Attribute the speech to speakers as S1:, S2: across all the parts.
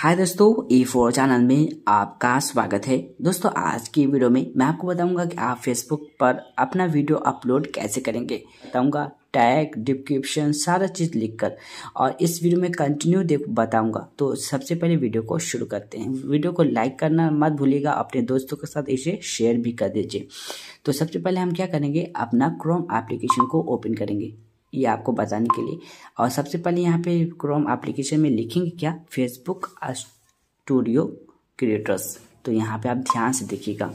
S1: हाय दोस्तों ए four channel में आपका स्वागत है दोस्तों आज की वीडियो में मैं आपको बताऊंगा कि आप फेसबुक पर अपना वीडियो अपलोड कैसे करेंगे बताऊंगा टैग डिस्क्रिप्शन सारा चीज़ लिखकर और इस वीडियो में कंटिन्यू देख बताऊंगा तो सबसे पहले वीडियो को शुरू करते हैं वीडियो को लाइक करना मत भूलिएगा अपने दोस्तों के साथ इसे शेयर भी कर दीजिए तो सबसे पहले हम क्या करेंगे अपना क्रोम एप्लीकेशन को ओपन करेंगे ये आपको बताने के लिए और सबसे पहले यहाँ पे क्रोम एप्लीकेशन में लिखेंगे क्या फेसबुक स्टूडियो क्रिएटर्स तो यहाँ पे आप ध्यान से देखिएगा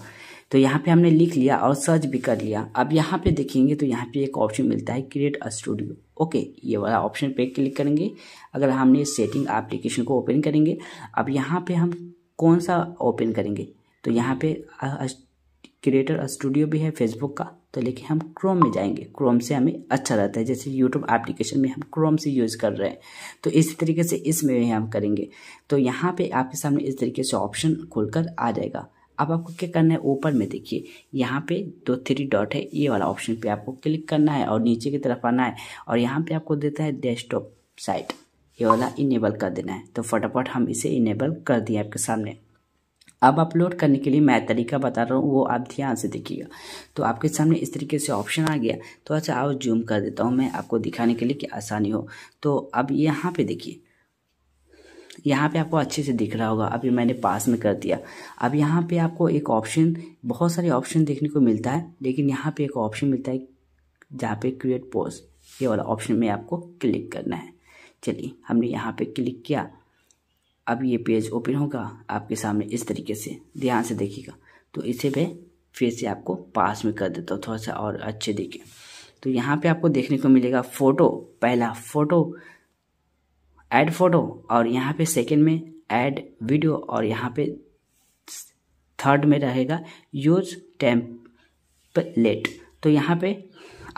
S1: तो यहाँ पे हमने लिख लिया और सर्च भी कर लिया अब यहाँ पे देखेंगे तो यहाँ पे एक ऑप्शन मिलता है क्रिएट अ स्टूडियो ओके ये वाला ऑप्शन पे क्लिक करेंगे अगर हमने सेटिंग एप्लीकेशन को ओपन करेंगे अब यहाँ पे हम कौन सा ओपन करेंगे तो यहाँ पे क्रिएटर स्टूडियो भी है फेसबुक का तो लेकिन हम क्रोम में जाएंगे क्रोम से हमें अच्छा रहता है जैसे यूट्यूब एप्लीकेशन में हम क्रोम से यूज़ कर रहे हैं तो इसी तरीके से इसमें भी हम करेंगे तो यहाँ पे आपके सामने इस तरीके से ऑप्शन खुलकर आ जाएगा अब आपको क्या करना है ऊपर में देखिए यहाँ पे दो थ्री डॉट है ये वाला ऑप्शन पे आपको क्लिक करना है और नीचे की तरफ आना है और यहाँ पे आपको देता है डेस्कटॉप साइट ये वाला इनेबल कर देना है तो फटाफट हम इसे इनेबल कर दिए आपके सामने अब अपलोड करने के लिए मैं तरीका बता रहा हूँ वो आप ध्यान से देखिएगा तो आपके सामने इस तरीके से ऑप्शन आ गया तो अच्छा आओ जूम कर देता हूँ मैं आपको दिखाने के लिए कि आसानी हो तो अब यहाँ पे देखिए यहाँ पे आपको अच्छे से दिख रहा होगा अभी मैंने पास में कर दिया अब यहाँ पे आपको एक ऑप्शन बहुत सारे ऑप्शन देखने को मिलता है लेकिन यहाँ पर एक ऑप्शन मिलता है जहाँ पर क्रिएट पोज ये वाला ऑप्शन में आपको क्लिक करना है चलिए हमने यहाँ पर क्लिक किया अब ये पेज ओपन होगा आपके सामने इस तरीके से ध्यान से देखिएगा तो इसे मैं फिर से आपको पास में कर देता हूँ थोड़ा सा और अच्छे देखें तो यहाँ पे आपको देखने को मिलेगा फ़ोटो पहला फ़ोटो ऐड फ़ोटो और यहाँ पे सेकंड में ऐड वीडियो और यहाँ पे थर्ड में रहेगा यूज लेट तो यहाँ पे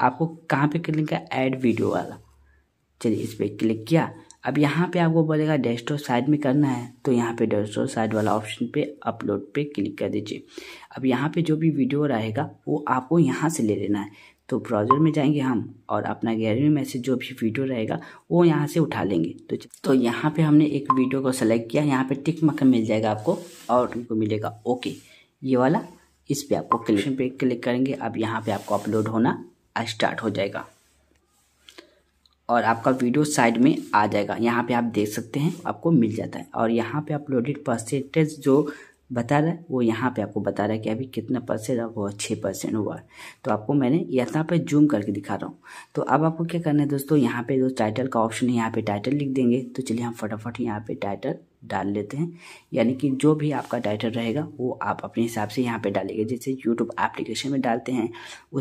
S1: आपको कहाँ पे क्लिक का ऐड वीडियो वाला चलिए इस पर क्लिक किया अब यहाँ पे आपको बोलेगा डेस्कटॉप साइड में करना है तो यहाँ पे डेस्कटॉप साइड वाला ऑप्शन पे अपलोड पे क्लिक कर दीजिए अब यहाँ पे जो भी वीडियो रहेगा वो आपको यहाँ से ले लेना है तो ब्राउज़र में जाएंगे हम और अपना गैलरी में से जो भी वीडियो रहेगा वो यहाँ से उठा लेंगे तो तो यहाँ पे हमने एक वीडियो को सेलेक्ट किया यहाँ पे टिक मक मिल जाएगा आपको और उनको मिलेगा ओके ये वाला इस पर आपको क्लिक पे क्लिक करेंगे अब यहाँ पे आपको अपलोड होना स्टार्ट हो जाएगा और आपका वीडियो साइड में आ जाएगा यहाँ पे आप देख सकते हैं आपको मिल जाता है और यहाँ पे अपलोडेड परसेंटेज जो बता रहा है वो यहाँ पे आपको बता रहा है कि अभी कितना परसेंट अब हुआ छः परसेंट हुआ है तो आपको मैंने यहाँ पे जूम करके दिखा रहा हूँ तो अब आपको क्या करना है दोस्तों यहाँ पे जो टाइटल का ऑप्शन है यहाँ पे टाइटल लिख देंगे तो चलिए हम फटाफट यहाँ पे टाइटल डाल लेते हैं यानी कि जो भी आपका टाइटल रहेगा वो आप अपने हिसाब से यहाँ पर डालेंगे जैसे यूट्यूब एप्लीकेशन में डालते हैं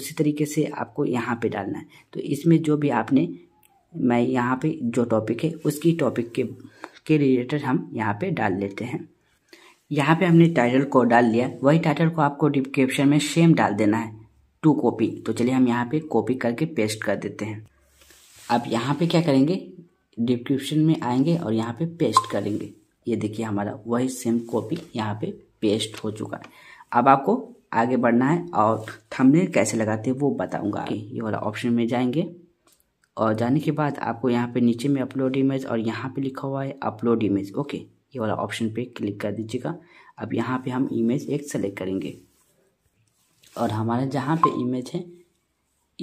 S1: उसी तरीके से आपको यहाँ पर डालना है तो इसमें जो भी आपने मैं यहाँ पे जो टॉपिक है उसकी टॉपिक के के रिलेटेड हम यहाँ पे डाल लेते हैं यहाँ पे हमने टाइटल को डाल लिया वही टाइटल को आपको डिस्क्रिप्शन में सेम डाल देना है टू कॉपी तो चलिए हम यहाँ पे कॉपी करके पेस्ट कर देते हैं अब यहाँ पे क्या करेंगे डिस्क्रिप्शन में आएंगे और यहाँ पे पेस्ट करेंगे ये देखिए हमारा वही सेम कॉपी यहाँ पे पेस्ट हो चुका है अब आपको आगे बढ़ना है और थंबनेल कैसे लगाते हैं वो बताऊंगा ये वाला ऑप्शन में जाएंगे और जाने के बाद आपको यहाँ पे नीचे में अपलोड इमेज और यहाँ पे लिखा हुआ है अपलोड इमेज ओके ये वाला ऑप्शन पे क्लिक कर दीजिएगा अब यहाँ पे हम इमेज एक सेलेक्ट करेंगे और हमारे जहाँ पे इमेज है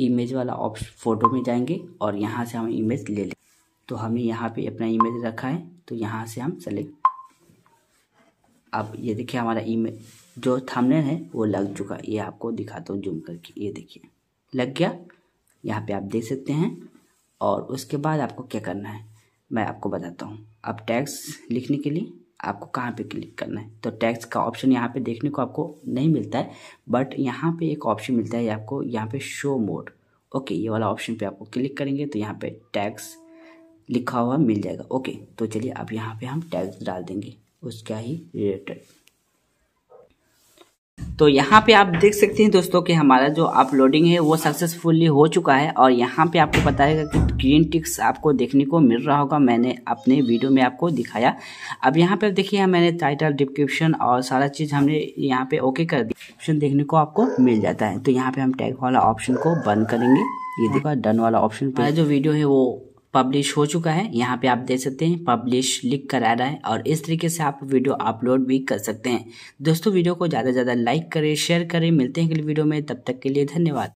S1: इमेज वाला ऑप्शन फ़ोटो में जाएंगे और यहाँ से हम इमेज ले लें तो हमें यहाँ पे अपना इमेज रखा है तो यहाँ से हम सेलेक्ट अब ये देखिए हमारा इमेज जो थमने है वो लग चुका ये आपको दिखाता हूँ जूम करके ये देखिए लग गया यहाँ पे आप देख सकते हैं और उसके बाद आपको क्या करना है मैं आपको बताता हूँ अब टैक्स लिखने के लिए आपको कहाँ पे क्लिक करना है तो टैक्स का ऑप्शन यहाँ पे देखने को आपको नहीं मिलता है बट यहाँ पे एक ऑप्शन मिलता है आपको यहाँ पे शो मोड ओके ये वाला ऑप्शन पे आपको क्लिक करेंगे तो यहाँ पे टैक्स लिखा हुआ मिल जाएगा ओके तो चलिए अब यहाँ पे हम टैक्स डाल देंगे उसका ही रिलेटेड तो यहाँ पे आप देख सकते हैं दोस्तों कि हमारा जो अपलोडिंग है वो सक्सेसफुली हो चुका है और यहाँ पे आपको बताएगा कि ग्रीन टिक्स आपको देखने को मिल रहा होगा मैंने अपने वीडियो में आपको दिखाया अब यहाँ पे देखिए मैंने टाइटल डिस्क्रिप्शन और सारा चीज़ हमने यहाँ पे ओके कर दी ऑप्शन देखने को आपको मिल जाता है तो यहाँ पे हम टैग वाला ऑप्शन को बंद करेंगे ये देखो डन वाला ऑप्शन पर जो वीडियो है वो पब्लिश हो चुका है यहाँ पे आप देख सकते हैं पब्लिश लिख कर आ रहा है और इस तरीके से आप वीडियो अपलोड भी कर सकते हैं दोस्तों वीडियो को ज़्यादा से ज़्यादा लाइक करें शेयर करें मिलते हैं अगले वीडियो में तब तक के लिए धन्यवाद